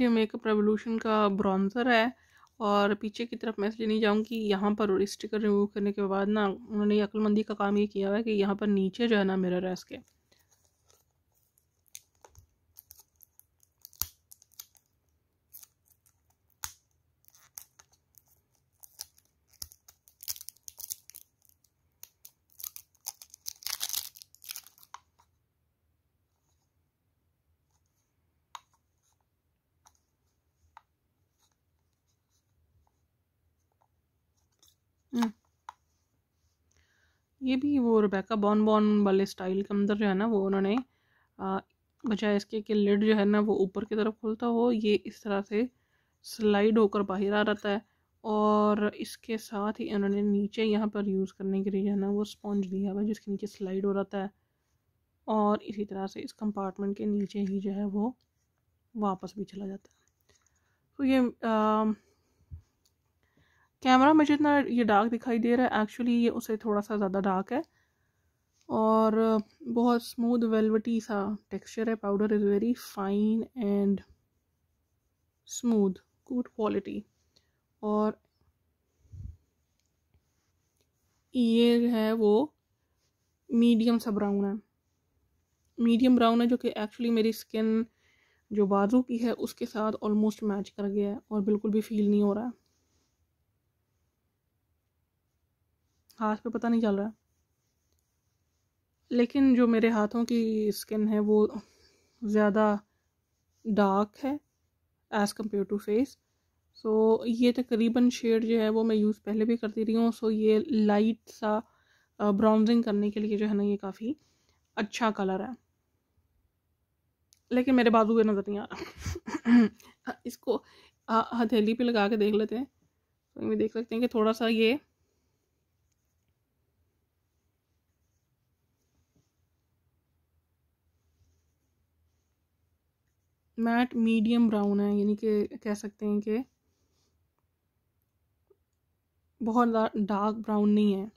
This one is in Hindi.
ये मेकअप रेवोल्यूशन का ब्राउन्ज़र है और पीछे की तरफ मैं इसलिए नहीं जाऊँगी यहाँ पर स्टिकर रिमूव करने के बाद ना उन्होंने अक्लमंदी का काम ये किया हुआ है कि यहाँ पर नीचे जो है ना मिरर है इसके Hmm. ये भी वो रुबैका बॉन बॉन वाले स्टाइल के अंदर जो है ना वो उन्होंने बजाय इसके कि लिड जो है ना वो ऊपर की तरफ खुलता हो ये इस तरह से स्लाइड होकर बाहर आ रहता है और इसके साथ ही उन्होंने नीचे यहाँ पर यूज़ करने के लिए जो है ना वो स्पॉन्ज लिया हुआ है जिसके नीचे स्लाइड हो रहा है और इसी तरह से इस कंपार्टमेंट के नीचे ही जो है वो वापस भी चला जाता है तो ये आ, कैमरा में जितना ये डार्क दिखाई दे रहा है एक्चुअली ये उसे थोड़ा सा ज़्यादा डार्क है और बहुत स्मूथ वेलवटी सा टेक्सचर है powder is very fine and smooth good quality और ये है वो मीडियम सा ब्राउन है मीडियम ब्राउन है जो कि एक्चुअली मेरी स्किन जो बाजू की है उसके साथ ऑलमोस्ट मैच कर गया है और बिल्कुल भी फील नहीं हो रहा है हाथ पे पता नहीं चल रहा लेकिन जो मेरे हाथों की स्किन है वो ज़्यादा डार्क है as compared to face so ये तकरीबन शेड जो है वो मैं यूज़ पहले भी करती रही हूँ सो ये लाइट सा ब्राउनजिंग करने के लिए जो है ना ये काफ़ी अच्छा कलर है लेकिन मेरे बाजू पे नज़र नहीं आ रहा इसको हथेली पे लगा के देख लेते हैं तो ये देख सकते हैं कि थोड़ा सा ये मैट मीडियम ब्राउन है यानी कि कह सकते हैं कि बहुत डार्क ब्राउन नहीं है